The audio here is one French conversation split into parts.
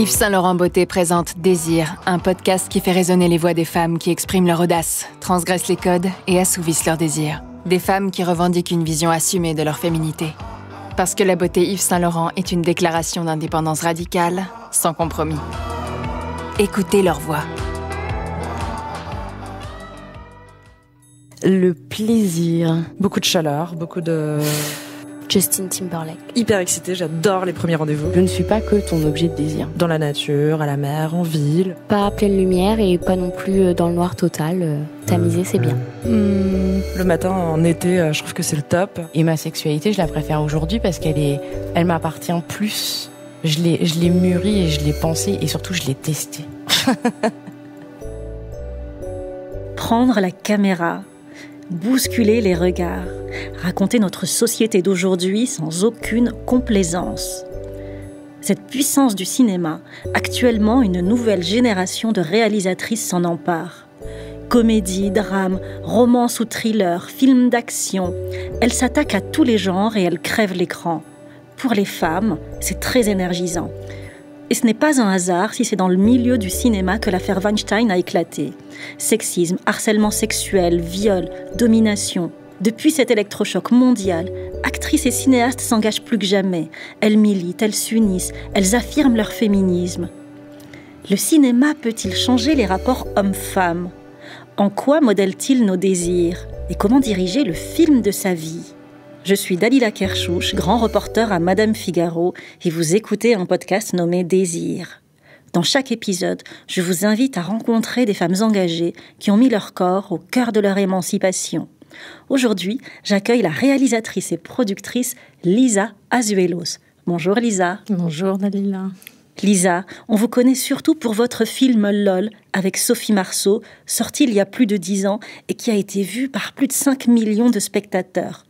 Yves Saint-Laurent Beauté présente Désir, un podcast qui fait résonner les voix des femmes qui expriment leur audace, transgressent les codes et assouvissent leurs désirs. Des femmes qui revendiquent une vision assumée de leur féminité. Parce que la beauté Yves Saint-Laurent est une déclaration d'indépendance radicale, sans compromis. Écoutez leur voix. Le plaisir. Beaucoup de chaleur, beaucoup de... Justin Timberlake. Hyper excitée, j'adore les premiers rendez-vous. Je ne suis pas que ton objet de désir. Dans la nature, à la mer, en ville. Pas à pleine lumière et pas non plus euh, dans le noir total. Euh, Tamiser, c'est bien. Hmm, le matin, en été, euh, je trouve que c'est le top. Et ma sexualité, je la préfère aujourd'hui parce qu'elle est, elle m'appartient plus. Je l'ai, je l'ai mûrie et je l'ai pensée et surtout je l'ai testée. Prendre la caméra bousculer les regards, raconter notre société d'aujourd'hui sans aucune complaisance. Cette puissance du cinéma, actuellement une nouvelle génération de réalisatrices s'en empare. Comédie, drame, romance ou thriller, film d'action, elle s'attaque à tous les genres et elle crève l'écran. Pour les femmes, c'est très énergisant. Et ce n'est pas un hasard si c'est dans le milieu du cinéma que l'affaire Weinstein a éclaté. Sexisme, harcèlement sexuel, viol, domination. Depuis cet électrochoc mondial, actrices et cinéastes s'engagent plus que jamais. Elles militent, elles s'unissent, elles affirment leur féminisme. Le cinéma peut-il changer les rapports hommes-femmes En quoi modèle-t-il nos désirs Et comment diriger le film de sa vie je suis Dalila Kershouch, grand reporter à Madame Figaro, et vous écoutez un podcast nommé Désir. Dans chaque épisode, je vous invite à rencontrer des femmes engagées qui ont mis leur corps au cœur de leur émancipation. Aujourd'hui, j'accueille la réalisatrice et productrice Lisa Azuelos. Bonjour Lisa. Bonjour Dalila. Lisa, on vous connaît surtout pour votre film LOL avec Sophie Marceau, sorti il y a plus de dix ans et qui a été vu par plus de 5 millions de spectateurs.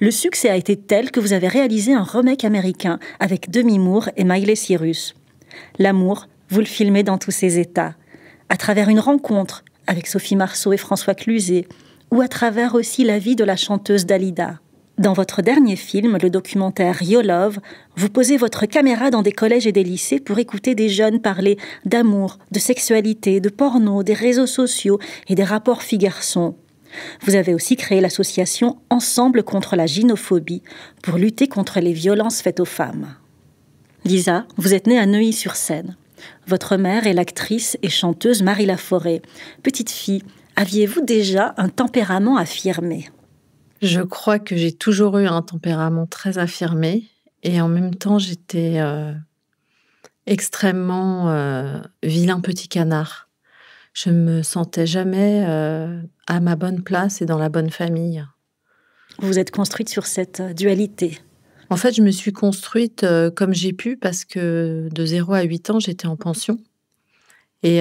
Le succès a été tel que vous avez réalisé un remake américain avec Demi Moore et Miley Cyrus. L'amour, vous le filmez dans tous ses états, à travers une rencontre avec Sophie Marceau et François Cluzet, ou à travers aussi la vie de la chanteuse Dalida. Dans votre dernier film, le documentaire Yo Love, vous posez votre caméra dans des collèges et des lycées pour écouter des jeunes parler d'amour, de sexualité, de porno, des réseaux sociaux et des rapports filles-garçons. Vous avez aussi créé l'association Ensemble contre la gynophobie pour lutter contre les violences faites aux femmes. Lisa, vous êtes née à Neuilly-sur-Seine. Votre mère est l'actrice et chanteuse Marie Laforêt. Petite fille, aviez-vous déjà un tempérament affirmé Je crois que j'ai toujours eu un tempérament très affirmé et en même temps j'étais euh, extrêmement euh, vilain petit canard je me sentais jamais euh, à ma bonne place et dans la bonne famille. Vous êtes construite sur cette euh, dualité En fait, je me suis construite euh, comme j'ai pu parce que de 0 à 8 ans, j'étais en pension. Et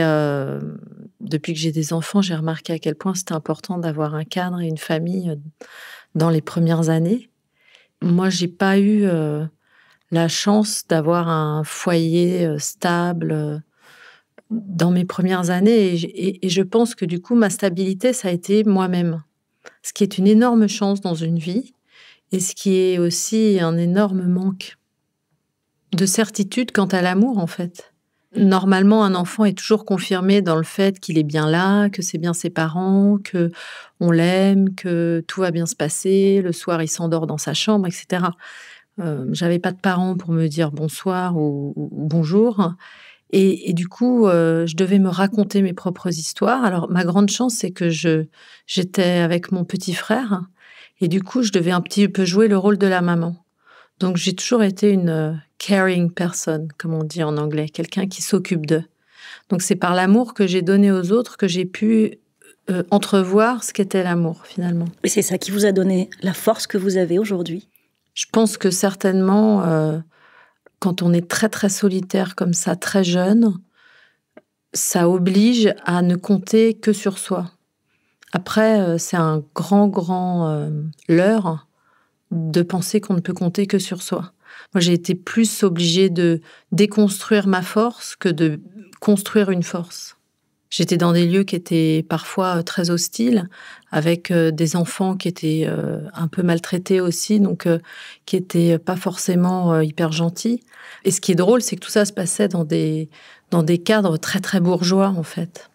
depuis que j'ai des enfants, j'ai remarqué à quel point c'était important d'avoir un cadre et une famille dans les premières années. Moi, j'ai pas eu la chance d'avoir un foyer stable dans mes premières années et, je pense que du coup, ma stabilité, ça a été moi-même. Ce qui est une énorme chance dans une vie et ce qui est aussi un énorme manque de certitude quant à l'amour, en fait. Normalement, un enfant est toujours confirmé dans le fait qu'il est bien là, que c'est bien ses parents, que on l'aime, que tout va bien se passer. Le soir, il s'endort dans sa chambre, etc. Euh, j'avais pas de parents pour me dire bonsoir ou bonjour. Et, du coup, euh, je devais me raconter mes propres histoires. Alors, ma grande chance, c'est que je j'étais avec mon petit frère, et du coup, je devais un petit peu jouer le rôle de la maman. Donc, j'ai toujours été une euh, caring person, comme on dit en anglais, quelqu'un qui s'occupe d'eux. Donc, c'est par l'amour que j'ai donné aux autres que j'ai pu euh, entrevoir ce qu'était l'amour finalement. Et c'est ça qui vous a donné la force que vous avez aujourd'hui. Je pense que certainement quand on est très très solitaire comme ça, très jeune, ça oblige à ne compter que sur soi. Après, euh, c'est un grand, grand euh, leurre de penser qu'on ne peut compter que sur soi. Moi, j'ai été plus obligée de déconstruire ma force que de construire une force. J'étais dans des lieux qui étaient parfois euh, très hostiles, avec euh, des enfants qui étaient euh, un peu maltraités aussi, donc qui étaient pas forcément hyper gentils. Et ce qui est drôle, c'est que tout ça se passait dans des, dans des cadres très très bourgeois en fait.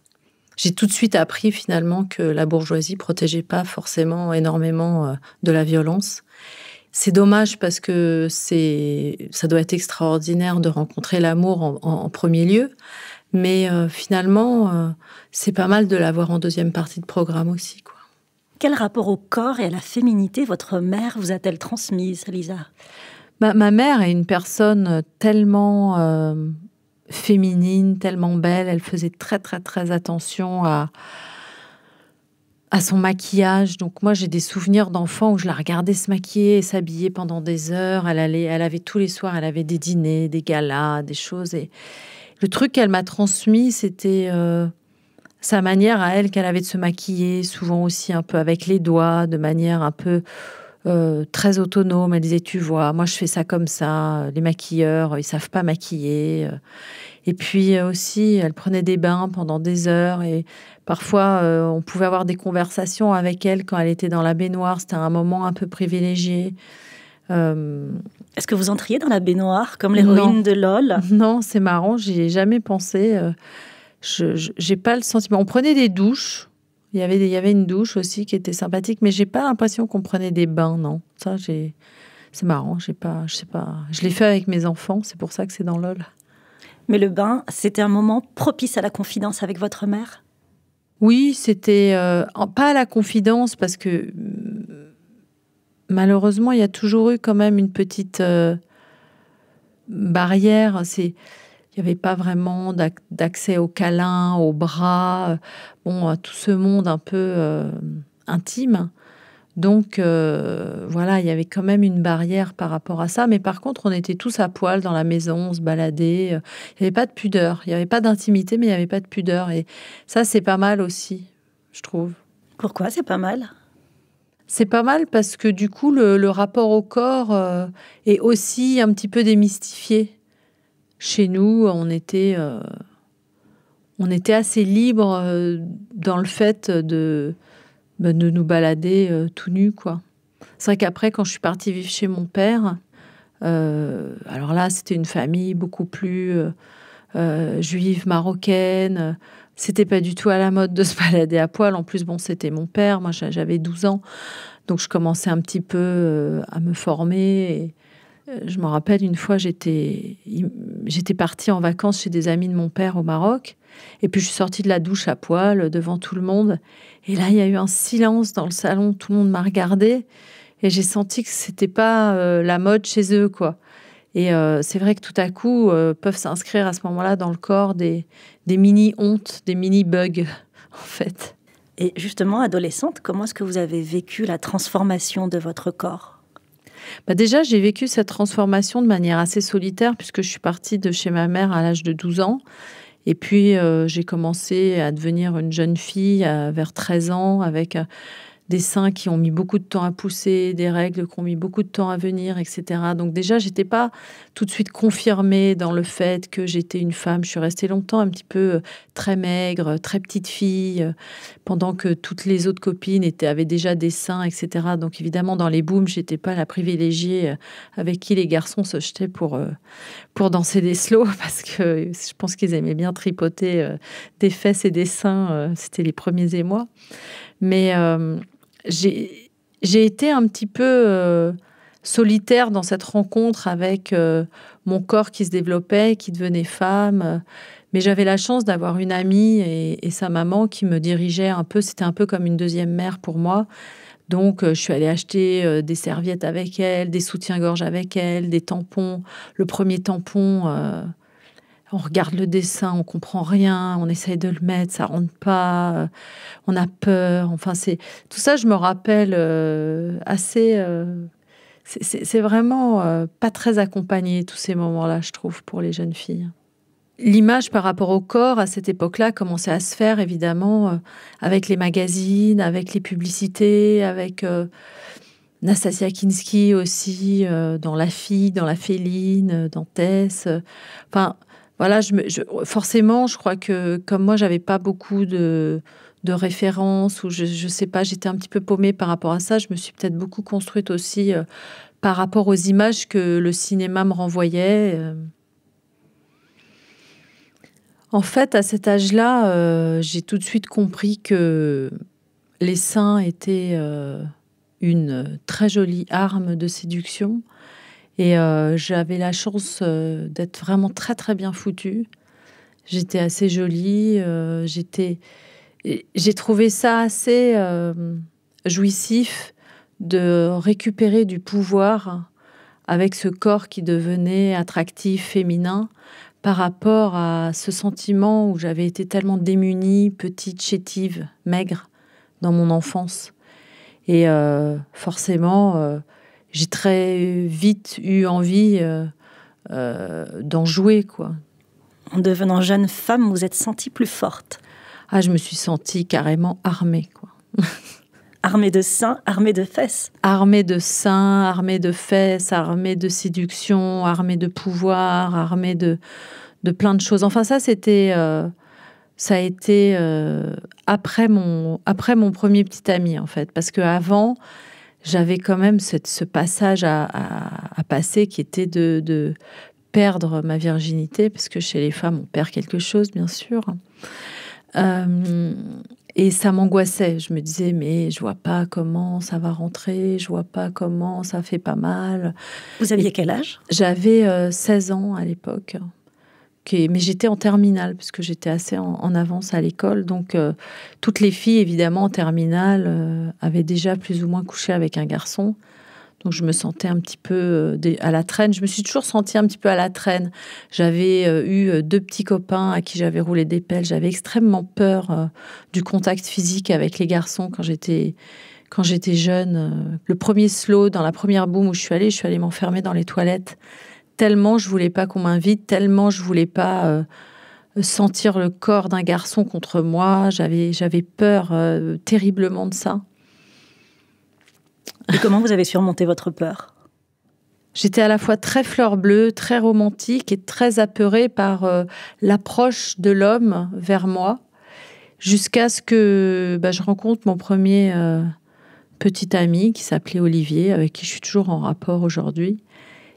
J'ai tout de suite appris finalement que la bourgeoisie protégeait pas forcément énormément de la violence. C'est dommage parce que c'est, ça doit être extraordinaire de rencontrer l'amour en, en premier lieu, mais euh, finalement, euh, c'est pas mal de l'avoir en deuxième partie de programme aussi. Quoi. Quel rapport au corps et à la féminité votre mère vous a-t-elle transmise, Lisa bah, ma, mère est une personne euh, tellement féminine, tellement belle. Elle faisait très, très, très attention à, son maquillage. Donc moi, j'ai des souvenirs d'enfants où je la regardais se maquiller et s'habiller pendant des heures. Elle allait, elle avait tous les soirs, elle avait des dîners, des galas, des choses. Et, le truc qu'elle m'a transmis, c'était euh, sa manière à elle qu'elle avait de se maquiller, souvent aussi un peu avec les doigts, de manière un peu euh, très autonome. Elle disait, tu vois, moi je fais ça comme ça, les maquilleurs, ils savent pas maquiller. Et puis euh, aussi, elle prenait des bains pendant des heures et parfois on pouvait avoir des conversations avec elle quand elle était dans la baignoire. C'était un moment un peu privilégié. Est-ce que vous entriez dans la baignoire comme l'héroïne de LOL Non, c'est marrant, j'y ai jamais pensé. Euh, je j'ai pas le sentiment. On prenait des douches. Il y avait il y avait une douche aussi qui était sympathique, mais j'ai pas l'impression qu'on prenait des bains. Non, ça j'ai. C'est marrant, j'ai pas, je sais pas. Je l'ai fait avec mes enfants, c'est pour ça que c'est dans LOL. Mais le bain, c'était un moment propice à la confidence avec votre mère. Oui, c'était euh, pas la confidence parce que malheureusement, il y a toujours eu quand même une petite euh, barrière. C'est il n'y avait pas vraiment d'accès aux câlins, aux bras, euh, bon, à tout ce monde un peu euh, intime. Donc voilà, il y avait quand même une barrière par rapport à ça. Mais par contre, on était tous à poil dans la maison, on se baladait. Il n'y avait pas de pudeur, il n'y avait pas d'intimité, mais il n'y avait pas de pudeur. Et ça, c'est pas mal aussi, je trouve. Pourquoi c'est pas mal c'est pas mal parce que du coup, le, rapport au corps euh, est aussi un petit peu démystifié. Chez nous, on était, euh, on était assez libre euh, dans le fait de, bah, de nous balader tout nus. quoi. C'est vrai qu'après, quand je suis partie vivre chez mon père, alors là, c'était une famille beaucoup plus juive, marocaine. C'était pas du tout à la mode de se balader à poil. En plus, bon, c'était mon père. Moi, j'avais 12 ans. Donc, je commençais un petit peu euh, à me former. Et euh, je me rappelle, une fois, j'étais, j'étais partie en vacances chez des amis de mon père au Maroc. Et puis, je suis sortie de la douche à poil euh, devant tout le monde. Et là, il y a eu un silence dans le salon. Tout le monde m'a regardé Et j'ai senti que c'était pas la mode chez eux, quoi. Et euh, c'est vrai que tout à coup, euh, peuvent s'inscrire à ce moment-là dans le corps des, mini-hontes, des mini-bugs, en fait. Et justement, adolescente, comment est-ce que vous avez vécu la transformation de votre corps bah déjà, j'ai vécu cette transformation de manière assez solitaire puisque je suis partie de chez ma mère à l'âge de 12 ans. Et puis, euh, j'ai commencé à devenir une jeune fille vers 13 ans avec des seins qui ont mis beaucoup de temps à pousser, des règles qui ont mis beaucoup de temps à venir, etc. Donc déjà, j'étais pas tout de suite confirmée dans le fait que j'étais une femme. Je suis restée longtemps un petit peu euh, très maigre, très petite fille, euh, pendant que toutes les autres copines avaient déjà des seins, etc. Donc évidemment, dans les booms, j'étais pas la privilégiée euh, avec qui les garçons se jetaient pour, pour danser des slow parce que je pense qu'ils aimaient bien tripoter des fesses et des seins. C'était les premiers émois. Mais j'ai été un petit peu euh, solitaire dans cette rencontre avec euh, mon corps qui se développait, qui devenait femme. Mais j'avais la chance d'avoir une amie et, sa maman qui me dirigeait un peu. C'était un peu comme une deuxième mère pour moi. Donc, euh, je suis allée acheter des serviettes avec elle, des soutiens-gorge avec elle, des tampons. Le premier tampon, on regarde le dessin, on comprend rien, on essaye de le mettre, ça rentre pas, euh, on a peur. Enfin, c'est tout ça, je me rappelle euh, assez. Euh, c'est vraiment pas très accompagné tous ces moments-là, je trouve, pour les jeunes filles. L'image par rapport au corps à cette époque-là commençait à se faire évidemment avec les magazines, avec les publicités, avec Nastasia Kinski aussi dans La fille, dans La féline, dans Tess. Enfin voilà, forcément, je crois que comme moi, j'avais pas beaucoup de, de références ou je, je sais pas, j'étais un petit peu paumée par rapport à ça. Je me suis peut-être beaucoup construite aussi euh, par rapport aux images que le cinéma me renvoyait. Euh. En fait, à cet âge-là, euh, j'ai tout de suite compris que les seins étaient une très jolie arme de séduction et euh, j'avais la chance euh, d'être vraiment très très bien foutue. J'étais assez jolie. Euh, j'étais, j'ai trouvé ça assez jouissif de récupérer du pouvoir avec ce corps qui devenait attractif, féminin, par rapport à ce sentiment où j'avais été tellement démunie, petite, chétive, maigre dans mon enfance. Et forcément j'ai très vite eu envie euh, euh, d'en jouer, quoi. En devenant jeune femme, vous êtes sentie plus forte. Ah, je me suis sentie carrément armée, quoi. armée de seins, armée de fesses. Armée de seins, armée de fesses, armée de séduction, armée de pouvoir, armée de, de plein de choses. Enfin, ça, c'était. Euh, ça a été après, mon, après mon premier petit ami, en fait. Parce que avant j'avais quand même ce passage à, passer qui était de, perdre ma virginité, parce que chez les femmes, on perd quelque chose, bien sûr. Euh, et ça m'angoissait. Je me disais, mais je vois pas comment ça va rentrer, je vois pas comment ça fait pas mal. Vous aviez quel âge J'avais 16 euh, ans à l'époque mais j'étais en terminale, parce que j'étais assez en, avance à l'école. Donc, euh, toutes les filles, évidemment, en terminale, euh, avaient déjà plus ou moins couché avec un garçon. Donc, je me sentais un petit peu euh, à la traîne. Je me suis toujours sentie un petit peu à la traîne. J'avais eu deux petits copains à qui j'avais roulé des pelles. J'avais extrêmement peur du contact physique avec les garçons quand j'étais quand j'étais jeune. le premier slow, dans la première boum où je suis allée, je suis allée m'enfermer dans les toilettes tellement je voulais pas qu'on m'invite, tellement je voulais pas euh, sentir le corps d'un garçon contre moi. J'avais, j'avais peur euh, terriblement de ça. Et comment vous avez surmonté votre peur J'étais à la fois très fleur bleue, très romantique et très apeurée par euh, l'approche de l'homme vers moi, jusqu'à ce que bah, je rencontre mon premier petit ami qui s'appelait Olivier, avec qui je suis toujours en rapport aujourd'hui.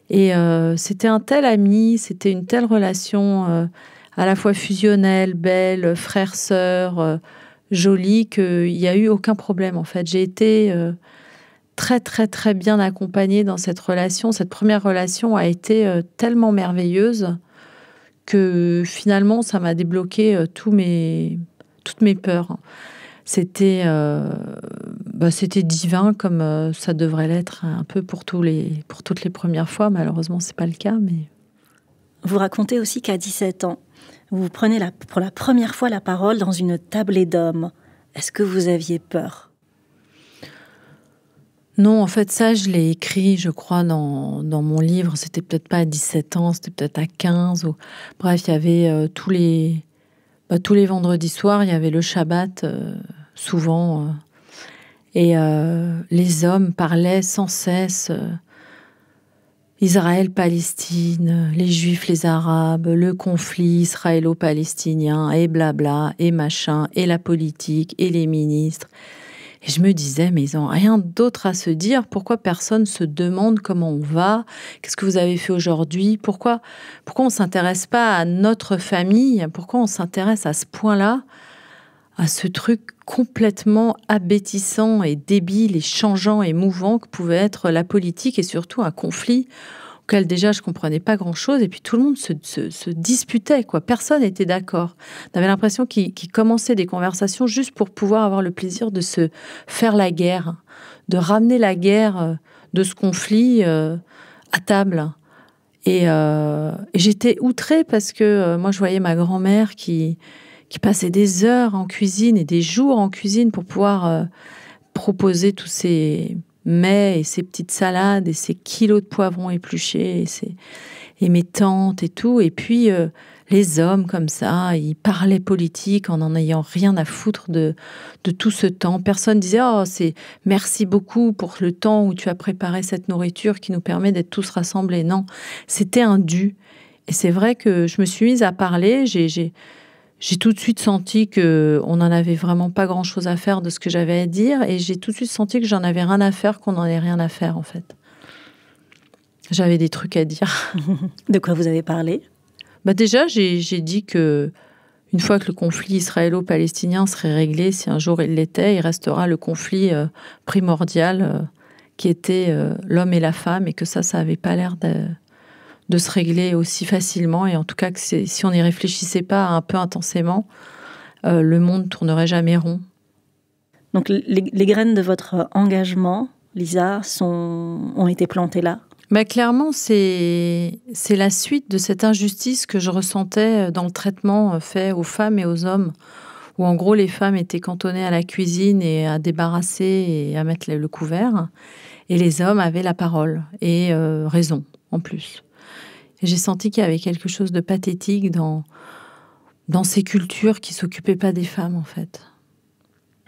Et euh, c'était un tel ami, c'était une telle relation euh, à la fois fusionnelle, belle, frère, sœur, euh, jolie, qu'il n'y a eu aucun problème en fait. J'ai été très très très bien accompagnée dans cette relation. Cette première relation a été tellement merveilleuse que finalement ça m'a débloqué tous mes, toutes mes peurs. C'était bah, c'était divin comme euh, ça devrait l'être un peu pour, tous les, pour toutes les premières fois. Malheureusement, c'est pas le cas. Mais Vous racontez aussi qu'à 17 ans, vous prenez pour la première fois la parole dans une tablée d'hommes. Est-ce que vous aviez peur non, en fait, ça, je l'ai écrit, je crois, dans, mon livre. C'était peut-être pas à 17 ans, c'était peut-être à 15. Ou... Bref, il y avait euh, tous, les... Bah, tous les vendredis soirs, il y avait le Shabbat, euh, souvent et euh, les hommes parlaient sans cesse euh, Israël, Palestine, les Juifs, les Arabes, le conflit israélo-palestinien, et blabla, et machin, et la politique, et les ministres. Et je me disais, mais ils n'ont rien d'autre à se dire. Pourquoi personne se demande comment on va Qu'est-ce que vous avez fait aujourd'hui Pourquoi, pourquoi on ne s'intéresse pas à notre famille Pourquoi on s'intéresse à ce point-là à ce truc complètement abétissant et débile et changeant et mouvant que pouvait être la politique et surtout un conflit auquel déjà je comprenais pas grand chose et puis tout le monde se, disputait quoi personne n'était d'accord J'avais l'impression qu'ils commençaient des conversations juste pour pouvoir avoir le plaisir de se faire la guerre de ramener la guerre euh, de ce conflit euh, à table euh, et, j'étais outrée parce que moi je voyais ma grand-mère qui qui passaient des heures en cuisine et des jours en cuisine pour pouvoir euh, proposer tous ces mets et ces petites salades et ces kilos de poivrons épluchés et, et mes tantes et tout. Et puis euh, les hommes comme ça, ils parlaient politique en n'en ayant rien à foutre de, de tout ce temps. Personne disait Oh, c'est merci beaucoup pour le temps où tu as préparé cette nourriture qui nous permet d'être tous rassemblés. Non, c'était un dû. Et c'est vrai que je me suis mise à parler, j'ai j'ai tout de suite senti que on n'en avait vraiment pas grand-chose à faire de ce que j'avais à dire, et j'ai tout de suite senti que j'en avais rien à faire, qu'on n'en avait rien à faire en fait. J'avais des trucs à dire. de quoi vous avez parlé bah déjà, j'ai dit que une fois que le conflit israélo-palestinien serait réglé, si un jour il l'était, il restera le conflit euh, primordial euh, qui était euh, l'homme et la femme, et que ça, ça n'avait pas l'air de de se régler aussi facilement. Et en tout cas, que si on n'y réfléchissait pas un peu intensément, euh, le monde tournerait jamais rond. Donc les, graines de votre engagement, Lisa, sont, ont été plantées là mais bah, Clairement, c'est la suite de cette injustice que je ressentais dans le traitement fait aux femmes et aux hommes, où en gros les femmes étaient cantonnées à la cuisine et à débarrasser et à mettre le couvert, et les hommes avaient la parole et euh, raison en plus. J'ai senti qu'il y avait quelque chose de pathétique dans, dans ces cultures qui s'occupaient pas des femmes, en fait.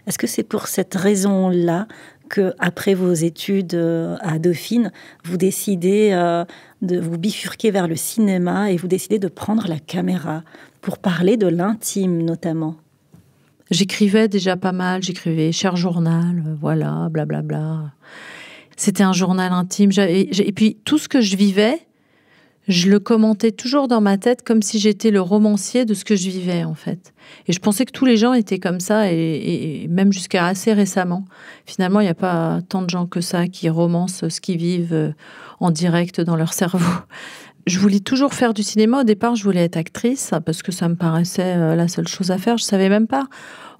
Est-ce que c'est pour cette raison-là que, après vos études euh, à Dauphine, vous décidez euh, de vous bifurquer vers le cinéma et vous décidez de prendre la caméra pour parler de l'intime, notamment J'écrivais déjà pas mal, j'écrivais Cher journal, euh, voilà, blablabla. C'était un journal intime. Et puis tout ce que je vivais, je le commentais toujours dans ma tête comme si j'étais le romancier de ce que je vivais en fait. Et je pensais que tous les gens étaient comme ça, et, même jusqu'à assez récemment. Finalement, il n'y a pas tant de gens que ça qui romancent ce qu'ils vivent euh, en direct dans leur cerveau. Je voulais toujours faire du cinéma. Au départ, je voulais être actrice parce que ça me paraissait euh, la seule chose à faire. Je savais même pas,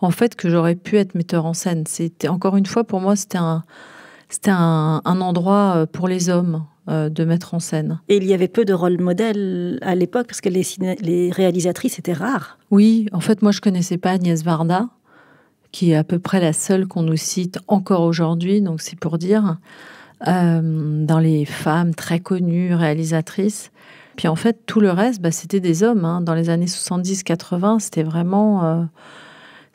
en fait, que j'aurais pu être metteur en scène. C'était encore une fois pour moi, c'était un, c'était un endroit euh, pour les hommes. Euh, de mettre en scène. Et il y avait peu de rôles modèles à l'époque parce que les, réalisatrices étaient rares. Oui, en fait, moi je connaissais pas Agnès Varda, qui est à peu près la seule qu'on nous cite encore aujourd'hui, donc c'est pour dire, euh, dans les femmes très connues, réalisatrices. Puis en fait, tout le reste, bah, c'était des hommes. Hein. Dans les années 70-80, c'était vraiment. Euh,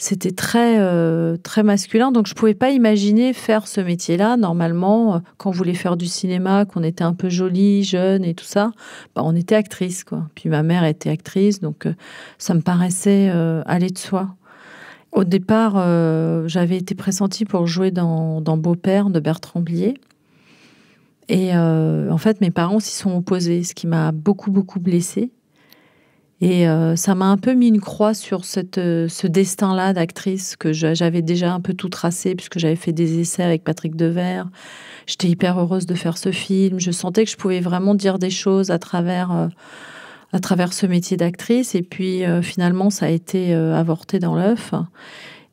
c'était très euh, très masculin, donc je pouvais pas imaginer faire ce métier-là. Normalement, euh, quand on voulait faire du cinéma, qu'on était un peu jolie, jeune et tout ça, bah, on était actrice quoi. Puis ma mère était actrice, donc euh, ça me paraissait aller de soi. Au départ, j'avais été pressentie pour jouer dans, dans Beau-père de Bertrand Blier. Et en fait, mes parents s'y sont opposés, ce qui m'a beaucoup, beaucoup blessée et euh, ça m'a un peu mis une croix sur cette, euh, ce destin-là d'actrice que j'avais déjà un peu tout tracé puisque j'avais fait des essais avec Patrick Devers. J'étais hyper heureuse de faire ce film. Je sentais que je pouvais vraiment dire des choses à travers, euh, à travers ce métier d'actrice. Et puis finalement, ça a été avorté dans l'œuf.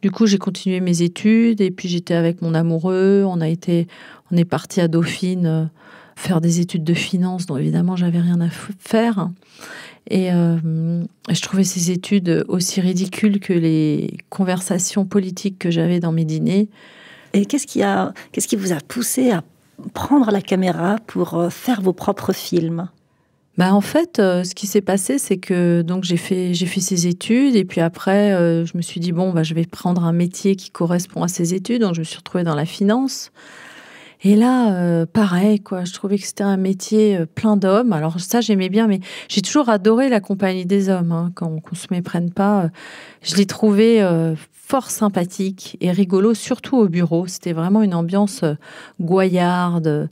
Du coup, j'ai continué mes études et puis j'étais avec mon amoureux. On a été, on est parti à Dauphine faire des études de finance, dont évidemment j'avais rien à faire. Et euh, je trouvais ces études aussi ridicules que les conversations politiques que j'avais dans mes dîners. Et qu'est-ce qui, vous a poussé à prendre la caméra pour euh, faire vos propres films bah, en fait, euh, ce qui s'est passé, c'est que donc j'ai fait j'ai ces études et puis après je me suis dit bon bah je vais prendre un métier qui correspond à ces études donc je me suis retrouvée dans la finance et là, euh, pareil, quoi. Je trouvais que c'était un métier euh, plein d'hommes. Alors ça, j'aimais bien, mais j'ai toujours adoré la compagnie des hommes. Hein, quand on se méprenne pas, euh, je l'ai trouvé fort sympathique et rigolo, surtout au bureau. C'était vraiment une ambiance goyarde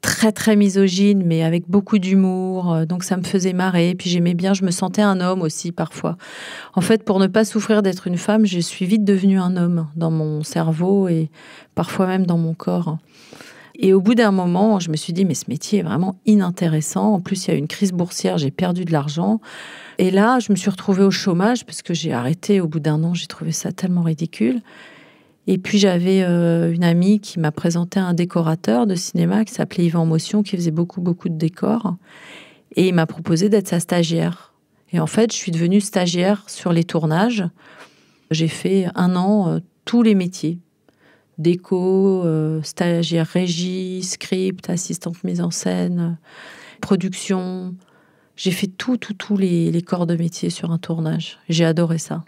très très misogyne, mais avec beaucoup d'humour. Donc ça me faisait marrer. Puis j'aimais bien, je me sentais un homme aussi parfois. En fait, pour ne pas souffrir d'être une femme, je suis vite devenue un homme dans mon cerveau et parfois même dans mon corps. Et au bout d'un moment, je me suis dit, mais ce métier est vraiment inintéressant. En plus, il y a une crise boursière, j'ai perdu de l'argent. Et là, je me suis retrouvée au chômage parce que j'ai arrêté au bout d'un an. J'ai trouvé ça tellement ridicule. Et puis j'avais euh, une amie qui m'a présenté un décorateur de cinéma qui s'appelait Yvan Motion, qui faisait beaucoup, beaucoup de décors. Et il m'a proposé d'être sa stagiaire. Et en fait, je suis devenue stagiaire sur les tournages. J'ai fait un an euh, tous les métiers déco, euh, stagiaire régie, script, assistante mise en scène, euh, production. J'ai fait tout, tout, tous les, corps de métier sur un tournage. J'ai adoré ça.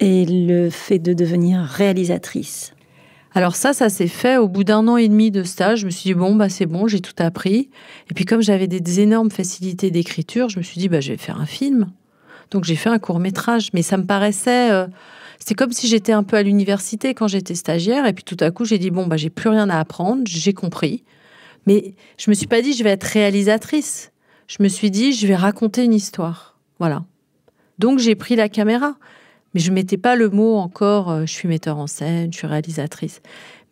Et le fait de devenir réalisatrice alors ça, ça s'est fait au bout d'un an et demi de stage. Je me suis dit, bon, bah, c'est bon, j'ai tout appris. Et puis comme j'avais des énormes facilités d'écriture, je me suis dit, bah, je vais faire un film. Donc j'ai fait un court métrage, mais ça me paraissait... Euh, c'est comme si j'étais un peu à l'université quand j'étais stagiaire, et puis tout à coup j'ai dit, bon, bah, j'ai plus rien à apprendre, j'ai compris. Mais je me suis pas dit, je vais être réalisatrice. Je me suis dit, je vais raconter une histoire. Voilà. Donc j'ai pris la caméra. Mais je mettais pas le mot encore, euh, je suis metteur en scène, je suis réalisatrice.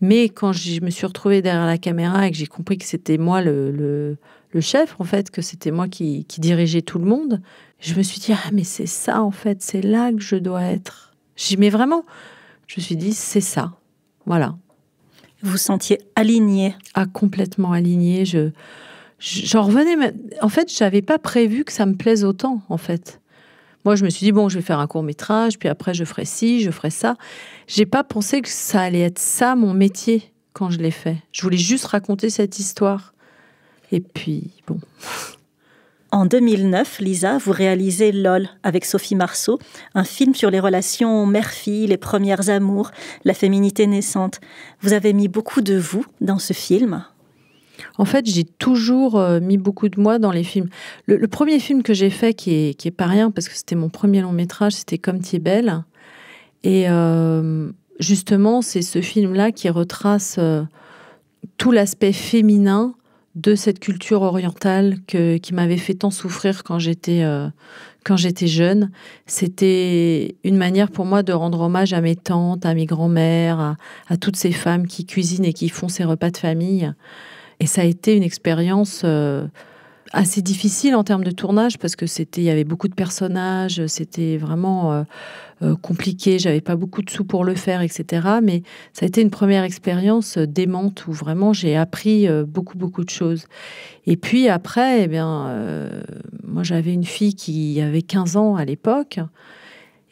Mais quand je me suis retrouvée derrière la caméra et que j'ai compris que c'était moi le, chef, en fait, que c'était moi qui, qui, dirigeais tout le monde, je me suis dit, ah, mais c'est ça en fait, c'est là que je dois être. J'ai mais vraiment, je me suis dit, c'est ça. Voilà. Vous sentiez aligné Ah, complètement aligné. Je, j'en revenais. En fait, je n'avais pas prévu que ça me plaise autant, en fait. Moi, je me suis dit, bon, je vais faire un court métrage, puis après, je ferai ci, je ferai ça. Je n'ai pas pensé que ça allait être ça mon métier quand je l'ai fait. Je voulais juste raconter cette histoire. Et puis, bon. En 2009, Lisa, vous réalisez LOL avec Sophie Marceau, un film sur les relations mère-fille, les premières amours, la féminité naissante. Vous avez mis beaucoup de vous dans ce film. En fait, j'ai toujours euh, mis beaucoup de moi dans les films. Le, premier film que j'ai fait, qui est, pas rien, parce que c'était mon premier long métrage, c'était Comme tu belle. Et euh, justement, c'est ce film-là qui retrace euh, tout l'aspect féminin de cette culture orientale qui m'avait fait tant souffrir euh, quand j'étais jeune. C'était une manière pour moi de rendre hommage à mes tantes, à mes grands-mères, à, toutes ces femmes qui cuisinent et qui font ces repas de famille. Et ça a été une expérience euh, assez difficile en termes de tournage parce que c'était il y avait beaucoup de personnages, c'était vraiment euh, euh, compliqué. J'avais pas beaucoup de sous pour le faire, etc. Mais ça a été une première expérience euh, démente où vraiment j'ai appris beaucoup beaucoup de choses. Et puis après, eh bien, moi j'avais une fille qui avait 15 ans à l'époque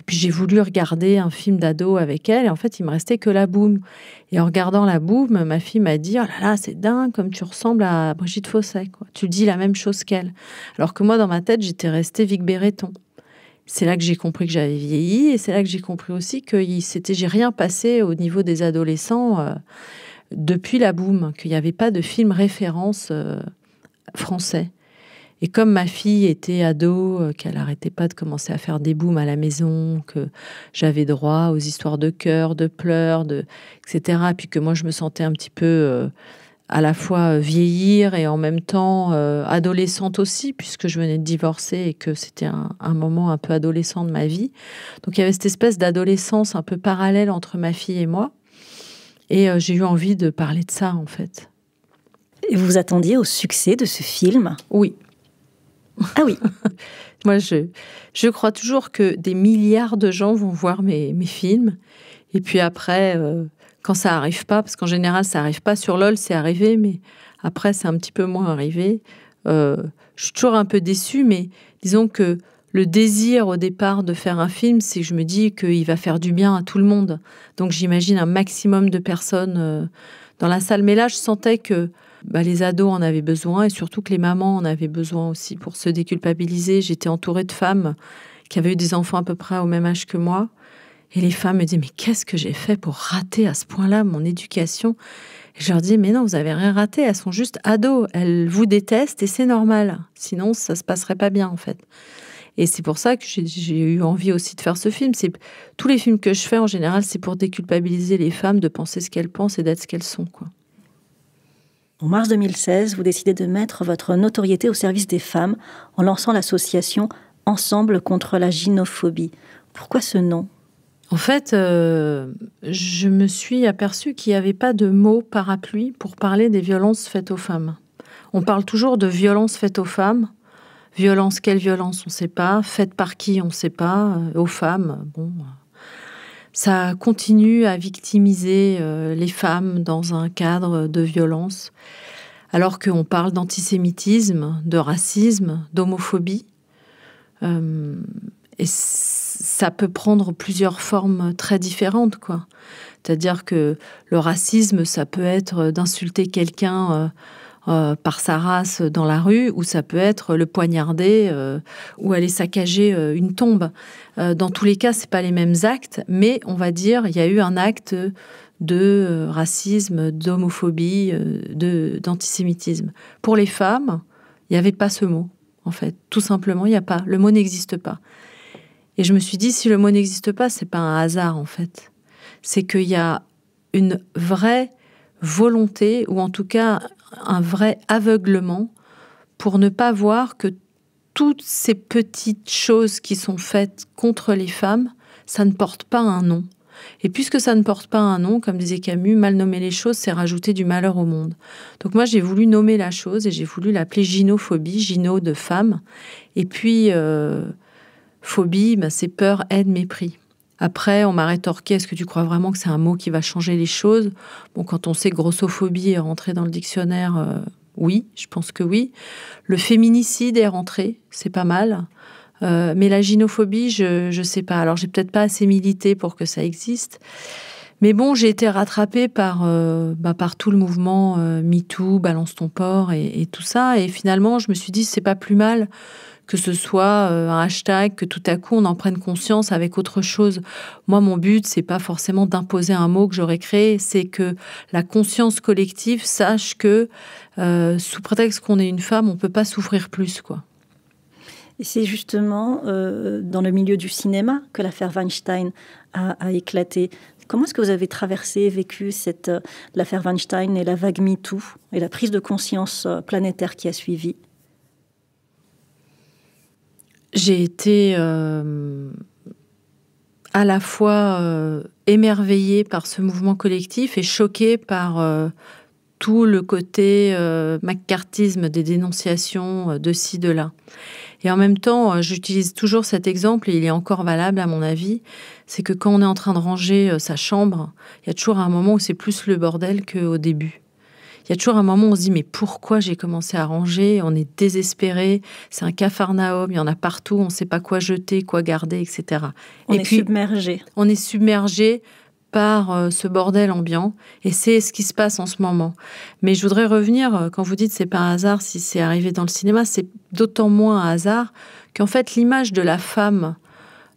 puis j'ai voulu regarder un film d'ado avec elle, et en fait, il me restait que la boum. Et en regardant la boum, ma fille m'a dit Oh là là, c'est dingue, comme tu ressembles à Brigitte Fosset, Tu dis la même chose qu'elle. Alors que moi, dans ma tête, j'étais restée Vic Béreton. C'est là que j'ai compris que j'avais vieilli, et c'est là que j'ai compris aussi que c'était, j'ai rien passé au niveau des adolescents euh, depuis la boum, qu'il n'y avait pas de film référence euh, français. Et comme ma fille était ado, euh, qu'elle n'arrêtait pas de commencer à faire des booms à la maison, que j'avais droit aux histoires de cœur, de pleurs, de etc. puis que moi je me sentais un petit peu euh, à la fois euh, vieillir et en même temps adolescente aussi, puisque je venais de divorcer et que c'était un, moment un peu adolescent de ma vie. Donc il y avait cette espèce d'adolescence un peu parallèle entre ma fille et moi. Et j'ai eu envie de parler de ça en fait. Et vous attendiez au succès de ce film Oui, ah oui. Moi, je, je crois toujours que des milliards de gens vont voir mes, films. Et puis après, euh, quand ça arrive pas, parce qu'en général, ça arrive pas sur LOL, c'est arrivé, mais après, c'est un petit peu moins arrivé. Euh, je suis toujours un peu déçue, mais disons que le désir au départ de faire un film, c'est que je me dis qu'il va faire du bien à tout le monde. Donc j'imagine un maximum de personnes euh, dans la salle. Mais là, je sentais que bah, les ados en avaient besoin et surtout que les mamans en avaient besoin aussi pour se déculpabiliser. J'étais entourée de femmes qui avaient eu des enfants à peu près au même âge que moi. Et les femmes me disaient, mais qu'est-ce que j'ai fait pour rater à ce point-là mon éducation Je leur dis, mais non, vous avez rien raté, elles sont juste ados, elles vous détestent et c'est normal. Sinon, ça se passerait pas bien en fait. Et c'est pour ça que j'ai eu envie aussi de faire ce film. C'est tous les films que je fais en général, c'est pour déculpabiliser les femmes de penser ce qu'elles pensent et d'être ce qu'elles sont, quoi. En mars 2016, vous décidez de mettre votre notoriété au service des femmes en lançant l'association Ensemble contre la gynophobie. Pourquoi ce nom En fait, euh, je me suis aperçue qu'il n'y avait pas de mot parapluie pour parler des violences faites aux femmes. On parle toujours de violences faites aux femmes. Violence, quelle violence, on ne sait pas. Faites par qui, on ne sait pas. Euh, aux femmes, bon, ça continue à victimiser euh, les femmes dans un cadre de violence, alors qu'on parle d'antisémitisme, de racisme, d'homophobie. Euh, et ça peut prendre plusieurs formes très différentes, quoi. C'est-à-dire que le racisme, ça peut être d'insulter quelqu'un euh, euh, par sa race dans la rue, ou ça peut être le poignarder euh, ou aller saccager euh, une tombe. dans tous les cas, c'est pas les mêmes actes, mais on va dire il y a eu un acte de racisme, d'homophobie, de d'antisémitisme. Pour les femmes, il n'y avait pas ce mot en fait. Tout simplement, il n'y a pas. Le mot n'existe pas. Et je me suis dit si le mot n'existe pas, c'est pas un hasard en fait. C'est qu'il y a une vraie volonté, ou en tout cas un vrai aveuglement pour ne pas voir que toutes ces petites choses qui sont faites contre les femmes, ça ne porte pas un nom. Et puisque ça ne porte pas un nom, comme disait Camus, mal nommer les choses, c'est rajouter du malheur au monde. Donc moi, j'ai voulu nommer la chose et j'ai voulu l'appeler gynophobie, gyno de femme. Et puis, euh, phobie, ben, c'est peur, haine, mépris. Après, on m'a rétorqué est-ce que tu crois vraiment que c'est un mot qui va changer les choses Bon, quand on sait grossophobie est rentrée dans le dictionnaire, euh, oui, je pense que oui. Le féminicide est rentré, c'est pas mal. Euh, mais la gynophobie, je ne sais pas. Alors, j'ai peut-être pas assez milité pour que ça existe. Mais bon, j'ai été rattrapée par, euh, bah, par tout le mouvement MeToo, Balance ton porc et, et, tout ça. Et finalement, je me suis dit, c'est pas plus mal que ce soit euh, un hashtag, que tout à coup on en prenne conscience avec autre chose. Moi, mon but, c'est pas forcément d'imposer un mot que j'aurais créé, c'est que la conscience collective sache que euh, sous prétexte qu'on est une femme, on peut pas souffrir plus, quoi. Et c'est justement euh, dans le milieu du cinéma que l'affaire Weinstein a, éclaté. Comment est-ce que vous avez traversé vécu cette, l'affaire Weinstein et la vague MeToo et la prise de conscience planétaire qui a suivi j'ai été euh, à la fois euh, émerveillée par ce mouvement collectif et choquée par euh, tout le côté macartisme des dénonciations de ci, de là. Et en même temps, j'utilise toujours cet exemple, et il est encore valable à mon avis, c'est que quand on est en train de ranger sa chambre, il y a toujours un moment où c'est plus le bordel qu'au début il y a toujours un moment où on se dit mais pourquoi j'ai commencé à ranger On est désespéré, c'est un cafarnaum, il y en a partout, on ne sait pas quoi jeter, quoi garder, etc. On est submergé. On est submergé par euh, ce bordel ambiant et c'est ce qui se passe en ce moment. Mais je voudrais revenir euh, quand vous dites c'est pas un hasard si c'est arrivé dans le cinéma, c'est d'autant moins un hasard qu'en fait l'image de la femme,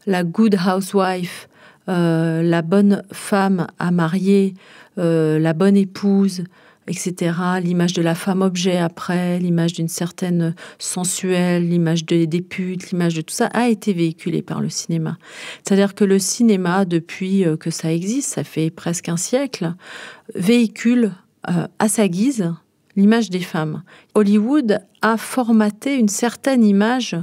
la good housewife, euh, la bonne femme à marier, la bonne épouse, etc. L'image de la femme objet après, l'image d'une certaine sensuelle, l'image de, des putes, l'image de tout ça a été véhiculée par le cinéma. C'est-à-dire que le cinéma, depuis euh, que ça existe, ça fait presque un siècle, véhicule euh, à sa guise l'image des femmes. Hollywood a formaté une certaine image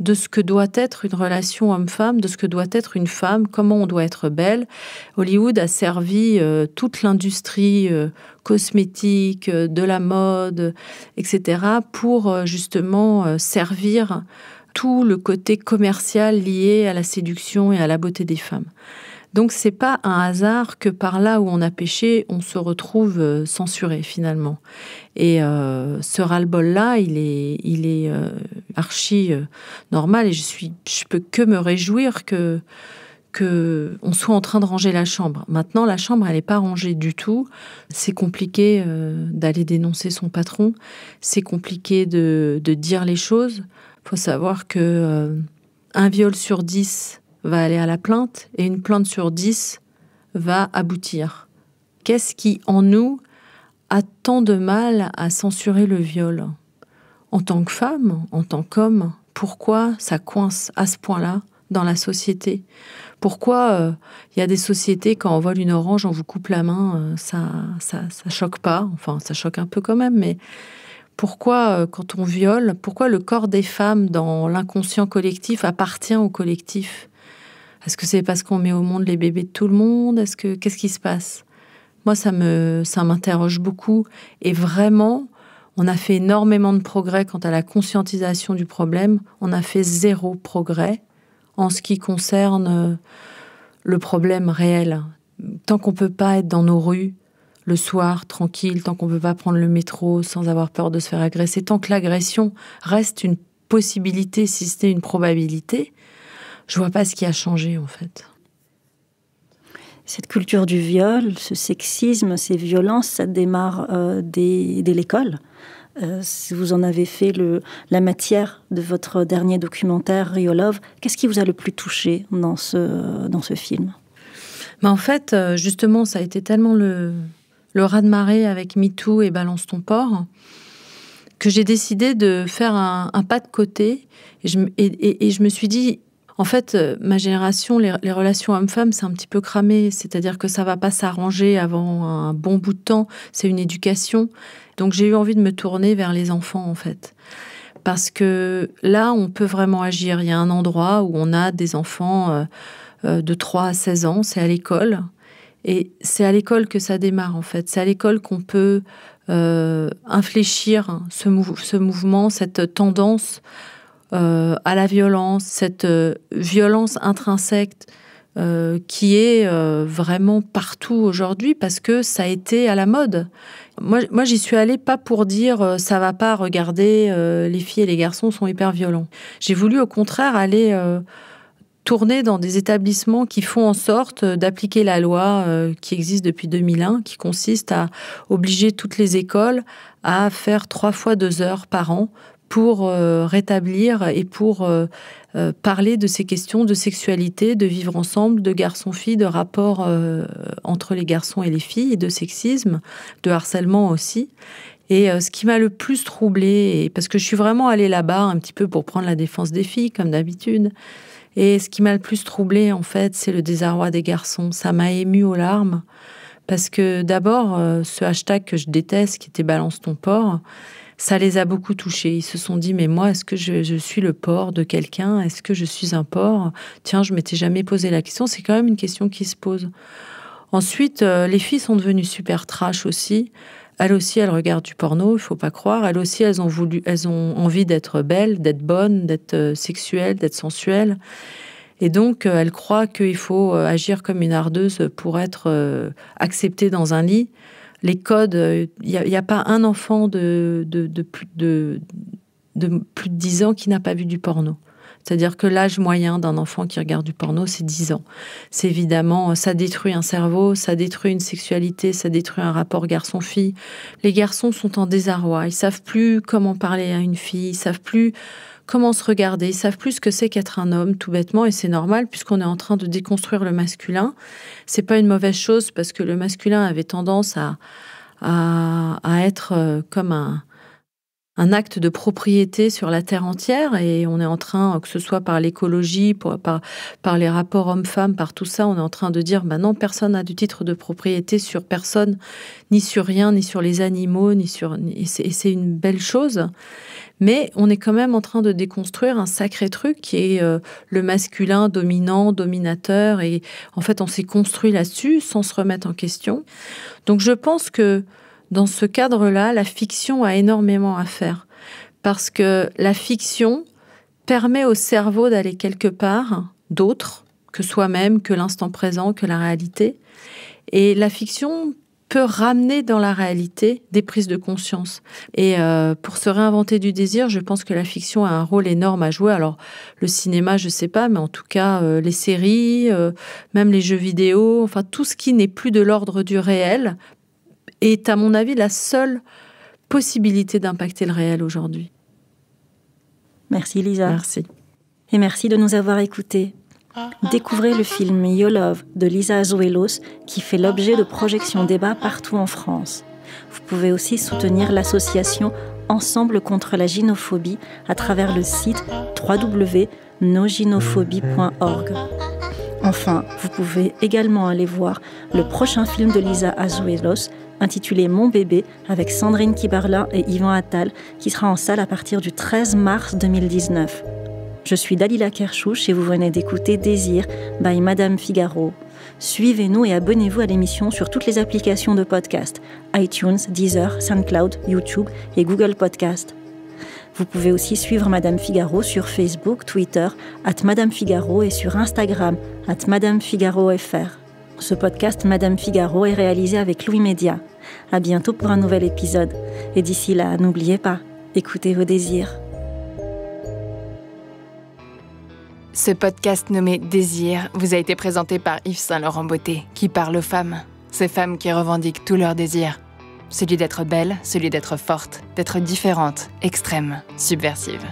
de ce que doit être une relation homme-femme, de ce que doit être une femme, comment on doit être belle. Hollywood a servi euh, toute l'industrie euh, cosmétique, euh, de la mode, etc., pour justement servir tout le côté commercial lié à la séduction et à la beauté des femmes. Donc c'est pas un hasard que par là où on a pêché on se retrouve euh, censuré finalement. Et euh, ce ras-le-bol là, il est, il est euh, archi normal et je suis, je peux que me réjouir que que on soit en train de ranger la chambre. Maintenant, la chambre, elle n'est pas rangée du tout. C'est compliqué d'aller dénoncer son patron. C'est compliqué de, dire les choses. Il faut savoir que un viol sur dix va aller à la plainte et une plainte sur dix va aboutir. Qu'est-ce qui, en nous, a tant de mal à censurer le viol En tant que femme, en tant qu'homme, pourquoi ça coince à ce point-là dans la société Pourquoi il euh, y a des sociétés, quand on vole une orange, on vous coupe la main, euh, ça, ça, ça choque pas Enfin, ça choque un peu quand même, mais pourquoi, euh, quand on viole, pourquoi le corps des femmes dans l'inconscient collectif appartient au collectif est-ce que c'est parce qu'on met au monde les bébés de tout le monde Est-ce que qu'est-ce qui se passe Moi, ça me ça m'interroge beaucoup et vraiment, on a fait énormément de progrès quant à la conscientisation du problème. On a fait zéro progrès en ce qui concerne le problème réel. Tant qu'on peut pas être dans nos rues le soir tranquille, tant qu'on ne peut pas prendre le métro sans avoir peur de se faire agresser, tant que l'agression reste une possibilité, si ce n'est une probabilité, je vois pas ce qui a changé en fait. Cette culture du viol, ce sexisme, ces violences, ça démarre euh, dès, l'école. Euh, si vous en avez fait le, la matière de votre dernier documentaire, Rio Love, qu'est-ce qui vous a le plus touché dans ce, dans ce film bah En fait, euh, justement, ça a été tellement le, le raz-de-marée avec MeToo et Balance ton porc que j'ai décidé de faire un, pas de côté. et je me suis dit, en fait, euh, ma génération, les, relations hommes-femmes, c'est un petit peu cramé. C'est-à-dire que ça va pas s'arranger avant un bon bout de temps. C'est une éducation. Donc j'ai eu envie de me tourner vers les enfants, en fait. Parce que là, on peut vraiment agir. Il y a un endroit où on a des enfants euh, euh, de 3 à 16 ans, c'est à l'école. Et c'est à l'école que ça démarre, en fait. C'est à l'école qu'on peut infléchir ce, mouvement, cette tendance euh, à la violence, cette euh, violence intrinsèque euh, qui est vraiment partout aujourd'hui parce que ça a été à la mode. Moi, moi j'y suis allée pas pour dire ça va pas, regarder les filles et les garçons sont hyper violents. J'ai voulu au contraire aller tourner dans des établissements qui font en sorte d'appliquer la loi qui existe depuis 2001, qui consiste à obliger toutes les écoles à faire trois fois deux heures par an pour euh, rétablir et pour euh, euh, parler de ces questions de sexualité, de vivre ensemble, de garçons fille de rapport entre les garçons et les filles, de sexisme, de harcèlement aussi. Et ce qui m'a le plus troublé, parce que je suis vraiment allée là-bas un petit peu pour prendre la défense des filles, comme d'habitude, et ce qui m'a le plus troublé en fait, c'est le désarroi des garçons. Ça m'a ému aux larmes, parce que d'abord, ce hashtag que je déteste, qui était Balance ton porc, ça les a beaucoup touchés. Ils se sont dit, mais moi, est-ce que je, suis le porc de quelqu'un Est-ce que je suis un porc Tiens, je m'étais jamais posé la question. C'est quand même une question qui se pose. Ensuite, euh, les filles sont devenues super trash aussi. Elles aussi, elles regardent du porno, il faut pas croire. Elles aussi, elles ont, voulu, elles ont envie d'être belles, d'être bonnes, d'être euh, sexuelles, d'être sensuelles. Et donc, euh, elles croient qu'il faut agir comme une ardeuse pour être acceptée dans un lit les codes, il n'y a, pas un enfant de, plus, de, de 10 ans qui n'a pas vu du porno. C'est-à-dire que l'âge moyen d'un enfant qui regarde du porno, c'est 10 ans. C'est évidemment, ça détruit un cerveau, ça détruit une sexualité, ça détruit un rapport garçon-fille. Les garçons sont en désarroi, ils savent plus comment parler à une fille, ils savent plus comment se regarder, ils savent plus ce que c'est qu'être un homme, tout bêtement, et c'est normal puisqu'on est en train de déconstruire le masculin. C'est pas une mauvaise chose parce que le masculin avait tendance à, à, à être euh, comme un, un acte de propriété sur la terre entière et on est en train, que ce soit par l'écologie, par, par les rapports hommes-femmes, par tout ça, on est en train de dire maintenant bah personne n'a du titre de propriété sur personne, ni sur rien, ni sur les animaux, ni sur. Et c'est une belle chose. Mais on est quand même en train de déconstruire un sacré truc qui est euh, le masculin dominant, dominateur. Et en fait, on s'est construit là-dessus sans se remettre en question. Donc je pense que dans ce cadre-là, la fiction a énormément à faire. Parce que la fiction permet au cerveau d'aller quelque part d'autre que soi-même, que l'instant présent, que la réalité. Et la fiction peut ramener dans la réalité des prises de conscience. Et euh, pour se réinventer du désir, je pense que la fiction a un rôle énorme à jouer. Alors le cinéma, je sais pas, mais en tout cas euh, les séries, euh, même les jeux vidéo, enfin tout ce qui n'est plus de l'ordre du réel est, à mon avis, la seule possibilité d'impacter le réel aujourd'hui. Merci Lisa. Merci. Et merci de nous avoir écoutés. Découvrez le film Yo Love de Lisa Azuelos qui fait l'objet de projections débats partout en France. Vous pouvez aussi soutenir l'association Ensemble contre la gynophobie à travers le site www.nogynophobie.org. Enfin, vous pouvez également aller voir le prochain film de Lisa Azuelos, intitulé Mon bébé avec Sandrine Kibarla et Yvan Attal qui sera en salle à partir du 13 mars 2019. Je suis Dalila Kershouch et vous venez d'écouter Désir by Madame Figaro. Suivez-nous et abonnez-vous à l'émission sur toutes les applications de podcast iTunes, Deezer, SoundCloud, YouTube et Google Podcast. Vous pouvez aussi suivre Madame Figaro sur Facebook, Twitter, at Madame Figaro et sur Instagram, at Madame Figaro FR. Ce podcast Madame Figaro est réalisé avec Louis Média. À bientôt pour un nouvel épisode. Et d'ici là, n'oubliez pas, écoutez vos désirs. Ce podcast nommé Désir vous a été présenté par Yves Saint-Laurent Beauté, qui parle aux femmes. Ces femmes qui revendiquent tous leurs désirs. Celui d'être belle, celui d'être forte, d'être différente, extrême, subversive.